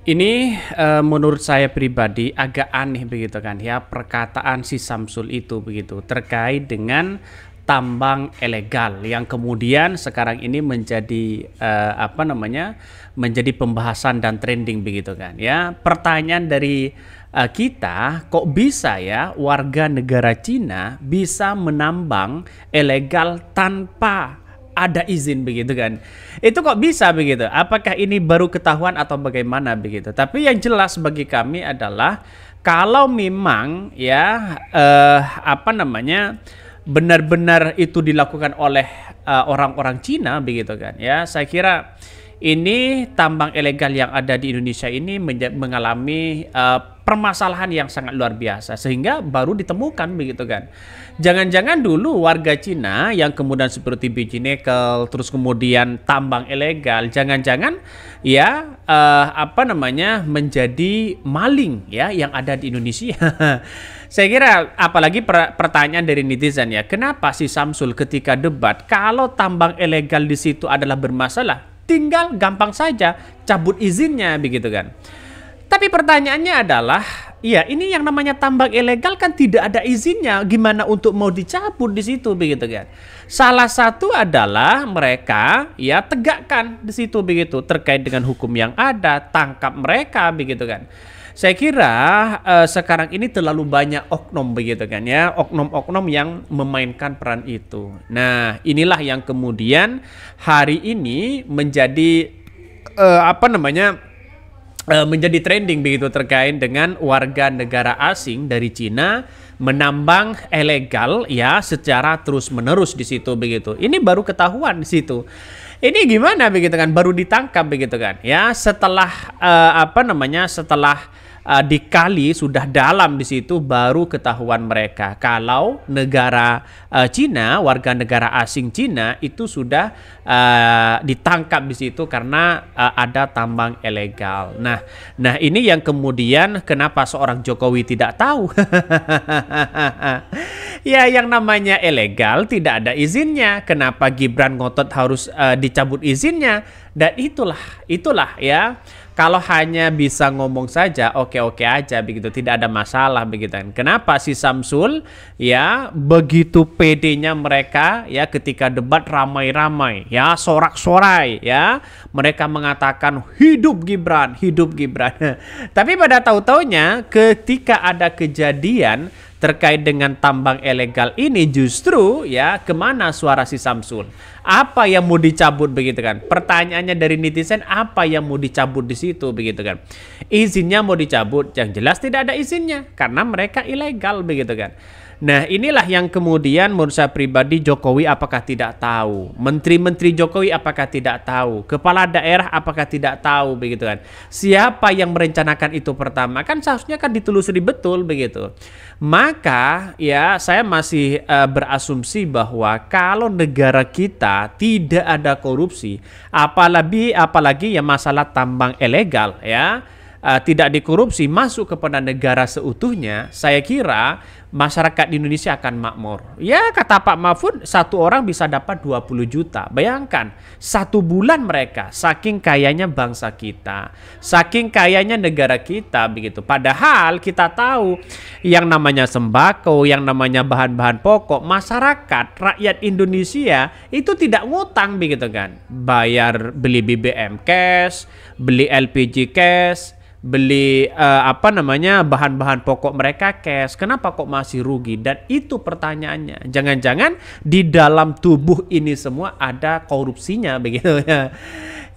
Ini uh, menurut saya pribadi agak aneh begitu kan ya perkataan si Samsul itu begitu terkait dengan tambang ilegal yang kemudian sekarang ini menjadi uh, apa namanya menjadi pembahasan dan trending begitu kan ya pertanyaan dari uh, kita kok bisa ya warga negara Cina bisa menambang ilegal tanpa ada izin begitu kan. Itu kok bisa begitu? Apakah ini baru ketahuan atau bagaimana begitu? Tapi yang jelas bagi kami adalah kalau memang ya eh, apa namanya benar-benar itu dilakukan oleh eh, orang-orang eh, Cina begitu kan. Ya, saya kira ini tambang ilegal yang ada di Indonesia ini mengalami uh, permasalahan yang sangat luar biasa sehingga baru ditemukan begitu kan. Jangan-jangan dulu warga Cina yang kemudian seperti biji nikel terus kemudian tambang ilegal, jangan-jangan ya eh, apa namanya menjadi maling ya yang ada di Indonesia. Saya kira apalagi per pertanyaan dari netizen ya, kenapa si Samsul ketika debat kalau tambang ilegal di situ adalah bermasalah, tinggal gampang saja cabut izinnya begitu kan. Tapi pertanyaannya adalah, ya ini yang namanya tambang ilegal kan tidak ada izinnya, gimana untuk mau dicabut di situ begitu kan? Salah satu adalah mereka ya tegakkan di situ begitu terkait dengan hukum yang ada, tangkap mereka begitu kan. Saya kira uh, sekarang ini terlalu banyak oknum begitu kan ya, oknum-oknum yang memainkan peran itu. Nah, inilah yang kemudian hari ini menjadi uh, apa namanya? Eh, menjadi trending begitu terkait dengan warga negara asing dari Cina menambang ilegal ya secara terus menerus di situ begitu. Ini baru ketahuan di situ. Ini gimana begitu kan? Baru ditangkap begitu kan? Ya setelah uh, apa namanya? Setelah uh, dikali sudah dalam di situ baru ketahuan mereka kalau negara uh, Cina warga negara asing Cina itu sudah uh, ditangkap di situ karena uh, ada tambang ilegal. Nah, nah ini yang kemudian kenapa seorang Jokowi tidak tahu. ya yang namanya ilegal tidak ada izinnya. Kenapa Gibran ngotot harus uh, dicabut izinnya? Dan itulah, itulah ya. Kalau hanya bisa ngomong saja, oke-oke aja begitu, tidak ada masalah begitu Kenapa si Samsul ya begitu pedenya mereka ya ketika debat ramai-ramai ya sorak-sorai ya mereka mengatakan hidup Gibran, hidup Gibran. Tapi pada tahu-taunya ketika ada kejadian terkait dengan tambang ilegal ini justru ya kemana suara si Samsul? Apa yang mau dicabut begitu kan? Pertanyaannya dari netizen apa yang mau dicabut di situ begitu kan? Izinnya mau dicabut, yang jelas tidak ada izinnya karena mereka ilegal begitu kan. Nah inilah yang kemudian menurut saya pribadi Jokowi apakah tidak tahu Menteri-menteri Jokowi apakah tidak tahu Kepala daerah apakah tidak tahu begitu kan Siapa yang merencanakan itu pertama Kan seharusnya kan ditelusuri betul begitu maka ya saya masih uh, berasumsi bahwa kalau negara kita tidak ada korupsi, apalagi apalagi ya masalah tambang ilegal ya uh, tidak dikorupsi masuk kepada negara seutuhnya, saya kira masyarakat di Indonesia akan makmur. Ya kata Pak Mahfud satu orang bisa dapat 20 juta. Bayangkan satu bulan mereka saking kayanya bangsa kita, saking kayanya negara kita begitu. Padahal kita tahu yang namanya sembako, yang namanya bahan-bahan pokok, masyarakat rakyat Indonesia itu tidak ngutang begitu kan. Bayar beli BBM cash, beli LPG cash, beli uh, apa namanya bahan-bahan pokok mereka cash. Kenapa kok masih rugi? Dan itu pertanyaannya. Jangan-jangan di dalam tubuh ini semua ada korupsinya begitu ya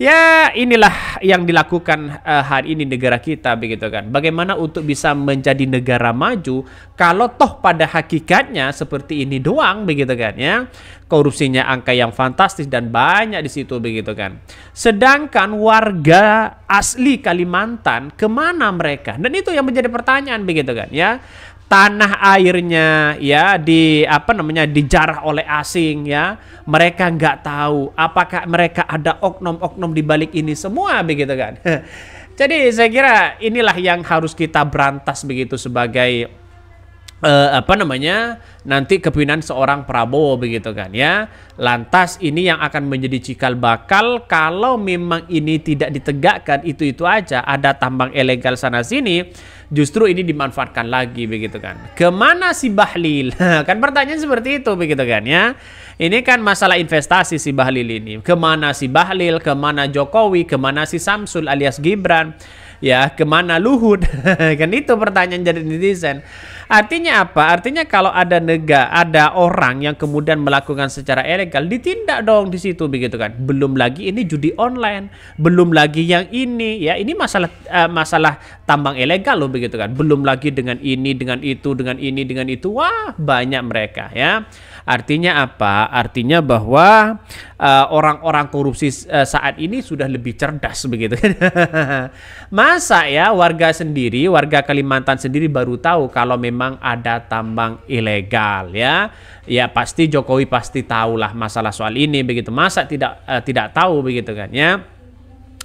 ya inilah yang dilakukan uh, hari ini negara kita begitu kan. Bagaimana untuk bisa menjadi negara maju kalau toh pada hakikatnya seperti ini doang begitu kan ya. Korupsinya angka yang fantastis dan banyak di situ begitu kan. Sedangkan warga asli Kalimantan kemana mereka? Dan itu yang menjadi pertanyaan begitu kan ya tanah airnya ya di apa namanya dijarah oleh asing ya mereka nggak tahu apakah mereka ada oknum-oknum di balik ini semua begitu kan jadi saya kira inilah yang harus kita berantas begitu sebagai uh, apa namanya nanti kepimpinan seorang Prabowo begitu kan ya. Lantas ini yang akan menjadi cikal bakal kalau memang ini tidak ditegakkan itu-itu aja ada tambang ilegal sana sini justru ini dimanfaatkan lagi begitu kan. Kemana si Bahlil? Nah, kan pertanyaan seperti itu begitu kan ya. Ini kan masalah investasi si Bahlil ini. Kemana si Bahlil, kemana Jokowi, kemana si Samsul alias Gibran ya kemana Luhut kan itu pertanyaan jadi netizen artinya apa artinya kalau ada negara ada orang yang kemudian melakukan secara ilegal ditindak dong di situ begitu kan belum lagi ini judi online belum lagi yang ini ya ini masalah uh, masalah tambang ilegal loh begitu kan belum lagi dengan ini dengan itu dengan ini dengan itu wah banyak mereka ya Artinya apa? Artinya bahwa eh, orang-orang uh, korupsi uh, saat ini sudah lebih cerdas begitu kan. Masa ya warga sendiri, warga Kalimantan sendiri baru tahu kalau memang ada tambang ilegal ya. Ya pasti Jokowi pasti tahulah masalah soal ini begitu. Masa tidak uh, tidak tahu begitu kan ya.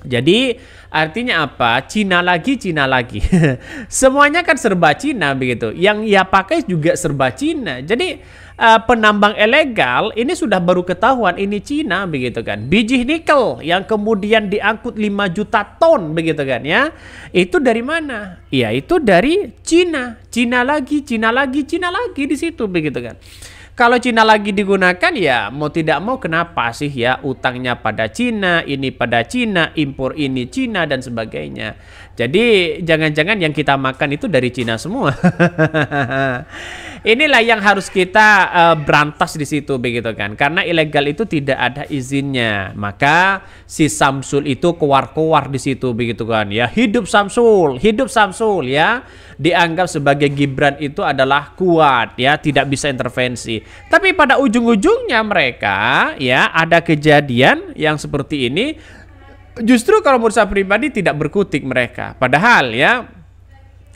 Jadi artinya apa? Cina lagi, Cina lagi. Semuanya kan serba Cina begitu. Yang ia pakai juga serba Cina. Jadi uh, penambang ilegal ini sudah baru ketahuan ini Cina begitu kan. Biji nikel yang kemudian diangkut 5 juta ton begitu kan ya. Itu dari mana? Ya itu dari Cina. Cina lagi, Cina lagi, Cina lagi di situ begitu kan. Kalau Cina lagi digunakan ya mau tidak mau kenapa sih ya utangnya pada Cina, ini pada Cina, impor ini Cina dan sebagainya. Jadi jangan-jangan yang kita makan itu dari Cina semua. Inilah yang harus kita uh, berantas di situ begitu kan. Karena ilegal itu tidak ada izinnya. Maka si Samsul itu keluar-keluar di situ begitu kan. Ya hidup Samsul, hidup Samsul ya. Dianggap sebagai Gibran itu adalah kuat ya, tidak bisa intervensi. Tapi pada ujung-ujungnya mereka ya ada kejadian yang seperti ini justru kalau menurut saya pribadi tidak berkutik mereka. Padahal ya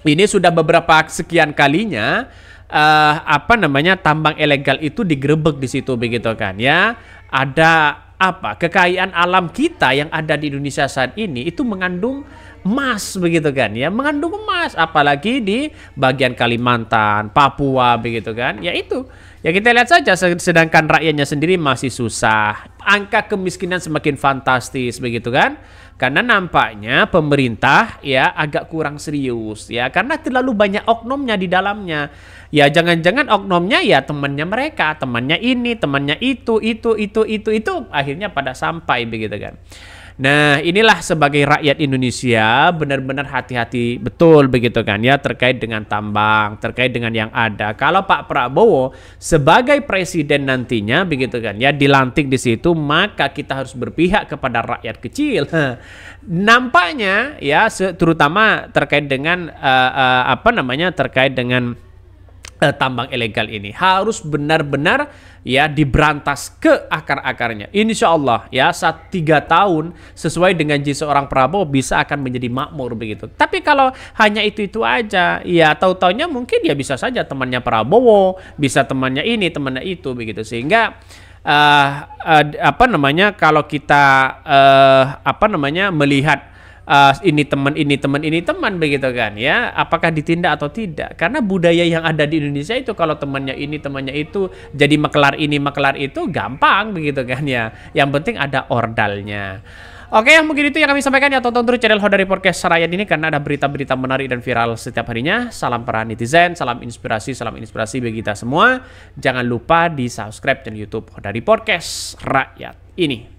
ini sudah beberapa sekian kalinya uh, apa namanya tambang ilegal itu digerebek di situ begitu kan ya. Ada apa kekayaan alam kita yang ada di Indonesia saat ini itu mengandung emas begitu kan ya mengandung emas apalagi di bagian Kalimantan Papua begitu kan ya itu Ya kita lihat saja sedangkan rakyatnya sendiri masih susah. Angka kemiskinan semakin fantastis begitu kan? Karena nampaknya pemerintah ya agak kurang serius ya karena terlalu banyak oknumnya di dalamnya. Ya jangan-jangan oknumnya ya temannya mereka, temannya ini, temannya itu, itu, itu, itu, itu akhirnya pada sampai begitu kan. Nah, inilah sebagai rakyat Indonesia benar-benar hati-hati betul begitu kan ya terkait dengan tambang, terkait dengan yang ada. Kalau Pak Prabowo sebagai presiden nantinya begitu kan ya dilantik di situ, maka kita harus berpihak kepada rakyat kecil. Nampaknya ya terutama terkait dengan uh, uh, apa namanya terkait dengan uh, tambang ilegal ini harus benar-benar ya diberantas ke akar-akarnya. Insya Allah ya saat tiga tahun sesuai dengan jenis seorang Prabowo bisa akan menjadi makmur begitu. Tapi kalau hanya itu-itu aja ya tahu taunya mungkin ya bisa saja temannya Prabowo, bisa temannya ini, temannya itu begitu sehingga Uh, uh, apa namanya kalau kita uh, apa namanya melihat uh, ini teman ini teman ini teman begitu kan ya apakah ditindak atau tidak karena budaya yang ada di Indonesia itu kalau temannya ini temannya itu jadi makelar ini makelar itu gampang begitu kan ya yang penting ada ordalnya Oke, mungkin itu yang kami sampaikan ya. Tonton terus channel Hodari Podcast Sarayan ini karena ada berita-berita menarik dan viral setiap harinya. Salam para netizen, salam inspirasi, salam inspirasi bagi kita semua. Jangan lupa di subscribe channel YouTube Hodari Podcast Rakyat ini.